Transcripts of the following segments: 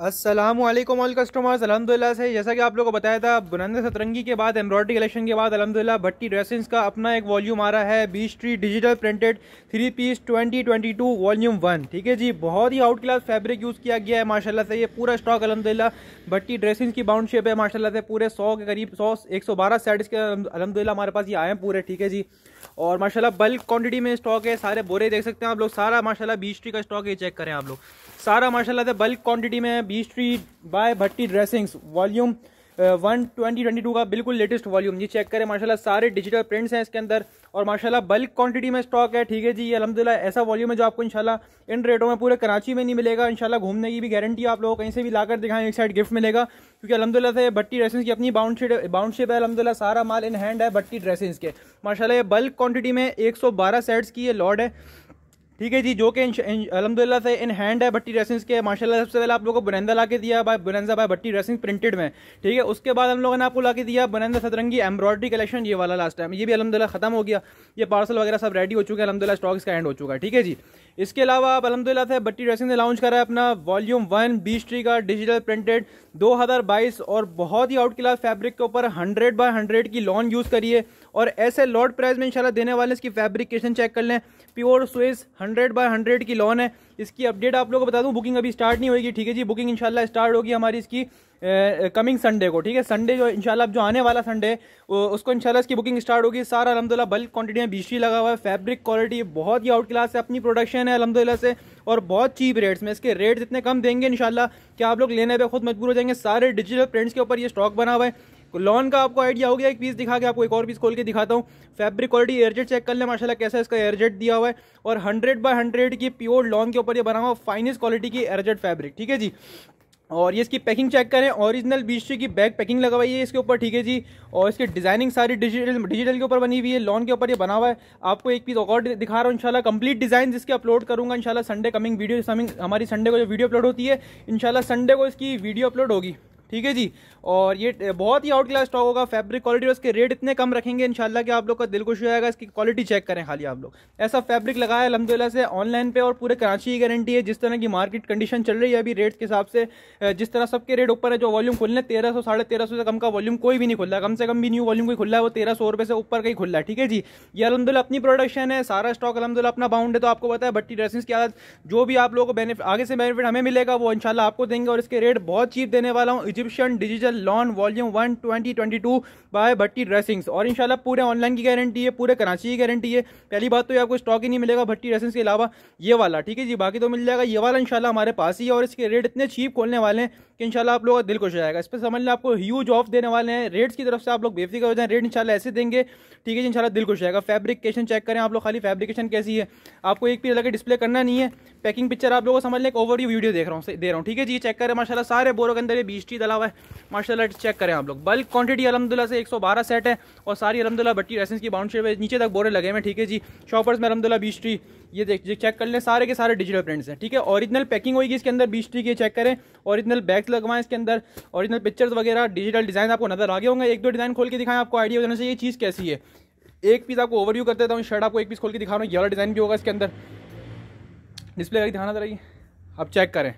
Aslam all customers अलहमदिल्ला से जैसा कि आप लोगों को बताया था बुनंद सतरंगी के बाद एम्ब्रॉयडरी कलेक्शन के बाद अलहमदिल्ला भट्टी ड्रेसिंग्स का अपना एक वॉल्यूम आ रहा है B street digital printed three piece 2022 volume one ठीक है जी बहुत ही आउट क्लास फैब्रिक यूज़ किया गया है माशाल्लाह से ये पूरा स्टॉक अलहमदिल्ला भट्टी ड्रेसिंग्स की बाउंड शेप है माशाला से पूरे सौ के करीब सौ एक सौ बारह सेट्स के अलहमदिल्ला हमारे पास ये आए हैं पूरे ठीक है जी और माशाला बल्क क्वान्टिटी में स्टॉक है सारे बोरे देख सकते हैं आप लोग सारा माशाला बीस स्ट्री का स्टॉक ये चेक करें आप लोग सारा माशाला से बल्क क्वान्टिटी में हैं B street by Bhatti dressings volume one twenty twenty two का बिल्कुल लेटेस्ट वॉल्यूम जी चेक करें माशाल्लाह सारे डिजिटल प्रिंट्स हैं इसके अंदर और माशाल्लाह बल्क क्वांटिटी में स्टॉक है ठीक है जी अलहमदिल्ला ऐसा वॉल्यूम है जो आपको इनशाला इन रेटों में पूरे कराची में नहीं मिलेगा इनशाला घूमने की भी गारंटी आप लोगों कहीं से भी लाकर दिखाएं एक साइड गिफ्ट मिलेगा क्योंकि अलहमदिल्ला से भट्टी ड्रेसिंग की अपनी बाउंड बाउंडशिप है अलहमदिल्ला सारा माल इन हैंड है भट्टी ड्रेसिंग के माशाला ये बल्क क्वान्टिटी में एक सौ बारह सेट्स की ये लॉड है ठीक है जी जो कि अलहमदिल्ला से इन हैंड है भट्टी ड्रेसिंग्स के माशाल्लाह सबसे पहले आप लोगों को बुनंदा ला के दिया बाय बुनंदा बाय भट्टी ड्रेसिंग प्रिंटेड में ठीक है उसके बाद हम लोगों ने आपको ला के दिया बुनंदा सतरंगी एम्ब्रॉयडरी कलेक्शन ये वाला लास्ट टाइम ये भी अलहमदिल्ला खत्म हो गया ये पार्सल वगैरह सब रेडी हो चुके हैं अलहमदिल्ला स्टॉक इसका एंड हो चुका है ठीक है जी इसके अलावा आप अलहमदिल्ला से भट्टी ड्रेसिंग ने लॉन्च करा है अपना वॉल्यूम वन बीस ट्री का डिजिटल प्रिंटेड बाईस और बहुत ही आउट क्लास फैब्रिक के ऊपर हंड्रेड बाय हंड्रेड की लॉन यूज़ करिए और ऐसे लॉट प्राइस में इंशाल्लाह देने वाले इसकी फैब्रिकेशन चेक कर लें pure Swiss hundred by hundred की लॉन है इसकी अपडेट आप लोगों को बता दूँ बुकिंग अभी स्टार्ट नहीं होगी ठीक है जी बुकिंग इंशाल्लाह स्टार्ट होगी हमारी इसकी कमिंग संडे को ठीक है संडे जो इंशाल्लाह जो आने वाला संडे उसको इंशाल्लाह इसकी बुकिंग स्टार्ट होगी सारा अलहमदिल्ला बल्क क्वान्टिटी में बीसी लगा हुआ है फैब्रिक क्वालिटी बहुत ही आउट क्लास है अपनी प्रोडक्शन है अलहमदिल्ला से और बहुत चीप रेट्स में इसके रेट्स इतने कम देंगे इंशाल्लाह कि आप लोग लेने पर खुद मजबूर हो जाएंगे सारे डिजिटल प्रिंट्स के ऊपर ये स्टॉक बना हुआ है लॉन का आपको आइडिया हो गया एक पीस दिखा के आपको एक और पीस खोल के दिखाता हूँ फैब्रिक क्वालिटी एयरजेट चेक कर ले माशाल्लाह कैसा इसका एयरजेट दिया हुआ है और हंड्रेड बाय हंड्रेड की प्योर लॉन के ऊपर ये बना हुआ फाइनेस्ट क्वालिटी की एयरजेट फैब्रिक ठीक है जी और ये इसकी पैकिंग चेक करें ओरिजिनल बीस की बैग पैकिंग लगवाई है इसके ऊपर ठीक है जी और इसकी डिज़ाइनिंग सारी डिजिटल डिजिटल के ऊपर बनी हुई है लॉन के ऊपर ये बना हुआ है आपको एक पीस और दिखा रहा हूँ इंशाल्लाह कंप्लीट डिज़ाइन जिसके अपलोड करूंगा इंशाल्लाह संडे कमिंग वीडियो हमारी संडे को जो वीडियो अपलोड होती है इंशाल्लाह संडे को इसकी वीडियो अपलोड होगी ठीक है जी और ये बहुत ही आउट क्लास स्टॉक होगा फैब्रिक क्वालिटी और उसके रेट इतने कम रखेंगे इंशाल्लाह कि आप लोग का दिल खुश हो जाएगा इसकी क्वालिटी चेक करें खाली आप लोग ऐसा फैब्रिक लगाया अलहमदिल्ला से ऑनलाइन पे और पूरे कराची की गारंटी है जिस तरह की मार्केट कंडीशन चल रही है अभी रेट्स के हिसाब से जिस तरह सबके रेट ऊपर है जो वॉल्यूम खुलने तेरह सौ साढ़े तेरह सौ से कम का वॉल्यूम कोई भी नहीं खुल कम से कम भी न्यू वॉल्यूम कोई खुल है वो तेरह सौ रुपये से ऊपर का ही खुल है ठीक है जी ये अलहमदिल्ला अपनी प्रोडक्शन है सारा स्टॉक अलहमदिल्ला अपना बाउंड है तो आपको पता है भट्टी ड्रेसिंग की आदत जो भी आप लोगों को बेनिफिट आगे से बेनिफिट हमें मिलेगा वो इनशाला आपको देंगे और इसके रेट बहुत चीप देने वाला हूँ Egyptian digital lawn volume one twenty twenty two by Bhatti dressings और इंशाल्लाह पूरे ऑनलाइन की गारंटी है पूरे कराची की गारंटी है पहली बात तो ये आपको स्टॉक ही नहीं मिलेगा भट्टी ड्रेसिंग्स के अलावा ये वाला ठीक है जी बाकी तो मिल जाएगा ये वाला इनशाला हमारे पास ही है और इसके रेट इतने चीप खोलने वाले हैं कि इनशाला आप लोगों का दिल खुश जाएगा इस पर समझ लें आपको ह्यूज ऑफ देने वाले हैं रेट्स की तरफ से आप लोग बेफिक्र हो जाए रेट इन ऐसे देंगे ठीक है जी इनशाला दिल खुश जाएगा फैब्रिकेशन चेक करें आप लोग खाली फैब्रिकेशन कैसी है आपको एक भी अलग डिस्प्ले करना नहीं है पैकिंग पिक्चर आप लोगों को समझ लें एक ओवरव्यू वीडियो देख रहा हूँ दे रहा हूँ ठीक है जी चेक करें माशाल्लाह सारे बोरों के अंदर ये बीस टी डला हुआ है माशाल्लाह चेक करें आप लोग बल्क क्वांटिटी अलहमदिल्ला से 112 सेट है और सारी अलहमदिल्ला बट्टी रेसेंस की बाउंड्री है नीचे तक बोरे लगे हुए ठीक है जी शॉपर्स में अलहमदिल्ला बीस टी ये देख चेक कर लें सारे के सारे डिजिटल प्रिंट्स हैं ठीक है ओरिजिनल पैकिंग होगी इसके अंदर बीस टी की चेक करें ओरिजिनल बैग्स लगवाएं इसके अंदर ओरिजिनल पिक्चर्स वगैरह डिजिटल डिज़ाइन आपको नजर आ गए होंगे एक दो डिज़ाइन खोल के दिखाएं आपको आइडिया होना चाहिए ये चीज़ कैसी है एक पीस आपको ओवरव्यू कर देता हूँ शर्ट आपको एक पीस खोल के दिखा रहा हूँ ये वाला डिज़ाइन भी होगा इसके अंदर डिस्प्ले का ध्यान आ रही अब चेक करें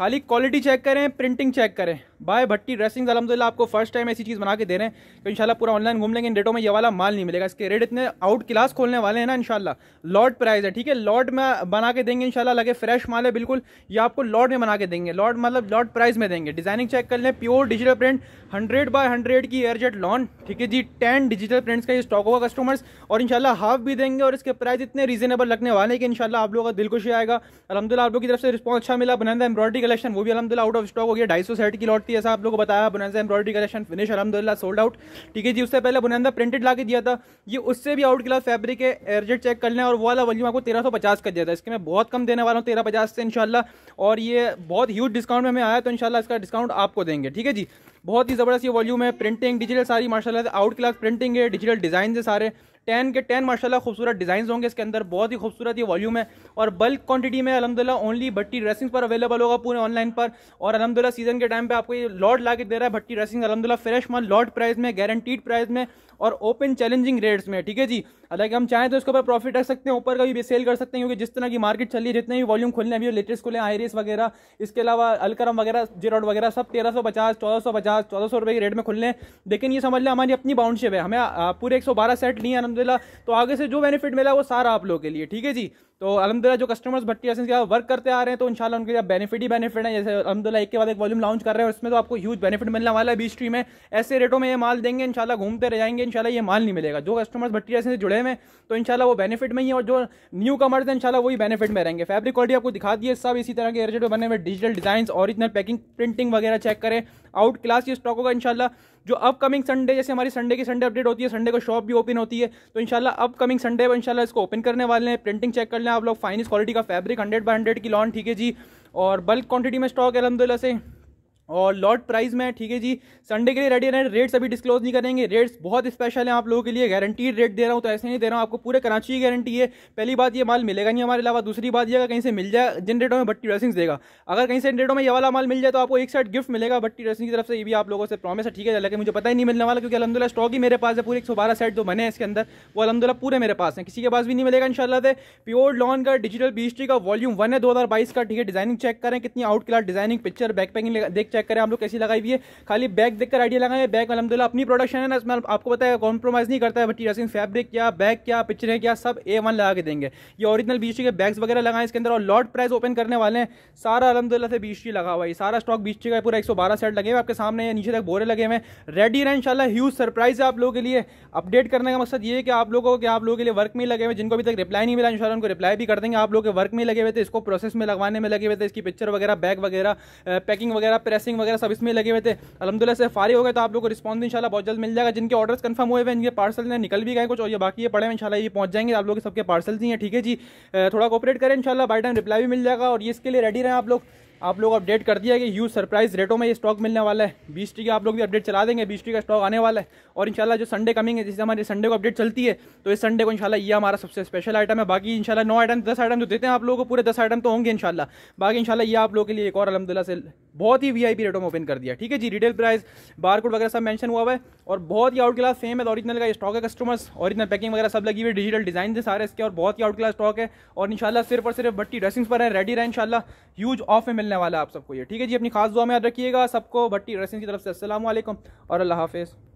खाली क्वालिटी चेक करें प्रिंटिंग चेक करें बाय भट्टी ड्रेसिंग अलहमदिल्ला आपको फर्स्ट टाइम ऐसी चीज़ बना के दे रहे हैं तो इनशाला पूरा ऑनलाइन घूम लेंगे इन रेटों में ये वाला माल नहीं मिलेगा इसके रेट इतने आउट क्लास खोलने वाले हैं ना इनशाला लॉट प्राइस है ठीक है लॉट में बना के देंगे इनशाला लगे फ्रेश माल है बिल्कुल ये आपको लॉट में बना के देंगे लॉट मतलब लॉट प्राइस में देंगे डिजाइनिंग चेक कर लें pure digital print hundred by hundred की एयरजेट लॉन ठीक है जी टेन डिजिटल प्रिंट्स का ये स्टॉक होगा कस्टमर्स और इनशाला हाफ भी देंगे और इसके प्राइस इतने रीजनेबल लगने वाले हैं कि इनशाला आप लोगों का दिल खुशी आएगा अलहमदिल्ला आप लोग की तरफ से रिस्पॉन्स अच्छा मिला बनाया एम्ब्रॉडरी कलेक्शन वो भी अलहमदिल्ला आउट ऑफ स्टॉक हो गया ढाई सौ सेट की लॉट थी ऐसा आप लोगों को बताया बुनंदा एम्ब्रॉडरी कलेक्शन फिनिश अलहमदिल्ला सोल्ड आउट ठीक है जी उससे पहले बुनंदा प्रिंटेड ला के दिया था ये उससे भी आउट क्लास फैब्रिक है एयरजेट चेक कर लें और वो वाला वॉल्यूम आपको तेरह सौ पचास का दिया था इसके मैं बहुत कम देने वाला हूँ तेरह पचास से इनशाला और ये बहुत ह्यूज डिस्काउंट में हमें आया तो इनशाला इसका डिस्काउंट आपको देंगे ठीक है जी बहुत ही ज़बरदस्त ये वॉल्यूम है प्रिंटिंग डिजिटल सारी माशाल्लाह आउट क्लास प्रिंटिंग है डिजिटल डिज़ाइन है सारे टेन के टेन माशाल्लाह खूबसूरत डिज़ाइन होंगे इसके अंदर बहुत ही खूबसूरत ये वॉल्यूम है और बल्क क्वांटिटी में अलहमदिल्ला ओनली भट्टी ड्रेसिंग पर अवेलेबल होगा पूरे ऑनलाइन पर और अलहमदिल्ला सीजन के टाइम पर आपको ये लॉड ला के दे रहा है भट्टी ड्रेसिंग अलहमदिल्ला फ्रेश माल लॉड प्राइस में गारंटीड प्राइस में और ओपन चैलेंजिंग रेट्स में ठीक है जी हालांकि हम चाहें तो इसके ऊपर प्रॉफिट रख सकते हैं ऊपर का भी सेल कर सकते हैं क्योंकि जिस तरह की मार्केट रही है जितने भी वॉल्यूम खुलने अभी लेटेस्ट खुले आयरिस वगैरह इसके अलावा अलकरम वगैरह जेरोड वगैरह सब तेरह सौ पचास चौदह सौ पचास चौदह सौ रुपये के रेट में खुलने लेकिन ये समझ लें हमारी अपनी बाउंडशिप है हमें पूरे एक सौ बारह सेट लिए अलहमदिल्ला तो आगे से जो बेनिफिट मिला वो सारा आप लोगों के लिए ठीक है जी तो अलहमदिल्ला जो कस्टमर्स भट्टी एसेंस के वर्क करते आ रहे हैं तो इनशाला उनके लिए बेनिफिट ही बेनिफिट है जैसे अलहमदिल्ला एक के बाद एक वॉल्यूम लॉन्च कर रहे हैं उसमें तो आपको ह्यूज बेनिफिट मिलने वाला है बीस स्ट्री में ऐसे रेटों में ये माल देंगे इनशाला घूमते रह जाएंगे इनशाला ये माल नहीं मिलेगा जो कस्टमर्स भट्टी एसेंस से जुड़े हुए हैं तो इनशाला वो बेनिफिट में ही और जो न्यू कमर्स हैं इनशाला वही बेनिफिट में रहेंगे फैब्रिक क्वालिटी आपको दिखा दिए सब इसी तरह के एयरजेट बने हुए digital design original packing printing वगैरह चेक करें आउट क्लास ये स्टॉक होगा इनशाला जो अपकमिंग संडे जैसे हमारी संडे की संडे अपडेट होती है संडे को शॉप भी ओपन होती है तो इनशाला अपकमिंग संडे पर इनशाला इसको ओपन करने वाले हैं प्रिंटिंग चेक कर लें लेना आप लोग फाइनेस्ट क्वालिटी का फैब्रिक हंड्रेड बाई हंड्रेड की लॉन ठीक है जी और बल्क क्वांटिटी में स्टॉक है अलहमदिल्ला से और लॉट प्राइस में ठीक है जी संडे के लिए रेडी रहना रेट्स अभी डिस्क्लोज नहीं करेंगे रेट्स बहुत स्पेशल हैं आप लोगों के लिए गारंटीड रेट दे रहा हूँ तो ऐसे नहीं दे रहा हूँ आपको पूरे कराची की गारंटी है पहली बात ये माल मिलेगा नहीं हमारे अलावा दूसरी बात ये अगर कहीं से मिल जाए जिन रेटों में भट्टी ड्रेसिंग्स देगा अगर कहीं से इन रेटों में ये वाला माल मिल जाए तो आपको एक साइड गिफ्ट मिलेगा भट्टी ड्रेसिंग की तरफ से ये भी आप लोगों से प्रॉमिस है ठीक है हालांकि मुझे पता ही नहीं मिलने वाला क्योंकि अलमदुल्ला स्टॉक ही मेरे पास है पूरे एक सौ बारह सेट जो बने हैं इसके अंदर वो अलमदुल्ला पूरे मेरे पास है किसी के पास भी नहीं मिलेगा इनशाला से प्योर लॉन का डिजिटल बीस का वॉल्यूम वन है दो का ठीक है डिजाइनिंग चेक करें कितनी out class designing picture back packing देख चेक करें हम लोग कैसी लगाई हुई है खाली बैग देखकर आइडिया लगाए बैग अलहमदिल्ला अपनी प्रोडक्शन है ना इसमें आपको पता है कॉम्प्रोमाइज़ नहीं करता है बट रसिन फैब्रिक क्या बैग क्या पिक्चर क्या सब ए वन लगा के देंगे ये ओरिजिनल बीच के बैग्स वगैरह लगाए इसके अंदर और लॉट प्राइस ओपन करने वाले हैं सारा अलहमदिल्ला से बी लगा हुआ है सारा स्टॉक बी का पूरा एक सेट लगे हुए आपके सामने नीचे तक बोरे लगे हुए हैं रेडी रहे इनशाला ह्यूज सरप्राइज़ है आप लोगों के लिए अपडेट करने का मकसद ये है कि आप लोगों के आप लोगों के लिए वर्क में लगे हुए जिनको अभी तक रिप्लाई नहीं मिला इंशाल्लाह उनको रिप्लाई भी कर देंगे आप लोग के वर्क में लगे हुए थे इसको प्रोसेस में लगवाने में लगे हुए थे इसकी पिक्चर वगैरह बैग वगैरह पैकिंग वगैरह प्रेसिंग प्रोसेसिंग वगैरह सब इसमें लगे हुए थे अलहमदिल्ला से फारी हो गए तो आप लोग को रिस्पॉन्स इंशाला बहुत जल्द मिल जाएगा जिनके ऑर्डर्स कन्फर्म हुए हैं इनके पार्सल ने निकल भी गए कुछ और ये बाकी ये पड़े हैं इंशाल्लाह ये पहुंच जाएंगे आप लोग सबके पार्सल ही हैं ठीक है जी थोड़ा कोऑपरेट करें इनशाला बाई टाइम रिप्लाई भी मिल जाएगा और ये इसके लिए रेडी रहें आप लोग आप लोग अपडेट कर दिया कि यूज सरप्राइज रेटों में ये स्टॉक मिलने वाला है बीस टी का आप लोग भी अपडेट चला देंगे बीस टी का स्टॉक आने वाला है और इंशाल्लाह जो संडे कमिंग है जिससे हमारे संडे को अपडेट चलती है तो इस संडे को इंशाल्लाह ये हमारा सबसे स्पेशल आइटम है बाकी इंशाल्लाह नौ आइटम दस आइटम जो तो देते हैं आप लोगों को पूरे दस आइटम तो होंगे इंशाल्लाह बाकी इंशाल्लाह ये आप लोगों के लिए एक और अलहमदिल्ला से बहुत ही पी रेटों में ओपन कर दिया ठीक है जी रिटेल प्राइस बारकोड वगैरह सब मैंशन हुआ हुआ है और बहुत ही आउट क्लास सेम है ऑरिजिनल का स्टॉक है कस्टमर्स ऑरिजिनल पैकिंग वगैरह सब लगी हुई डिजिटल डिजाइन है सारे इसके और बहुत ही आउट क्लास स्टॉक है और इंशाल्लाह सिर्फ और सिर्फ बट्टी ड्रेसिंग पर है रेडी रहे इंशाल्लाह ह्यूज ऑफ में मिलने मिलने वाला है आप सबको ये ठीक है जी अपनी खास दुआ में याद रखिएगा सबको भट्टी रसिन की तरफ से असल और अल्लाह हाफिज़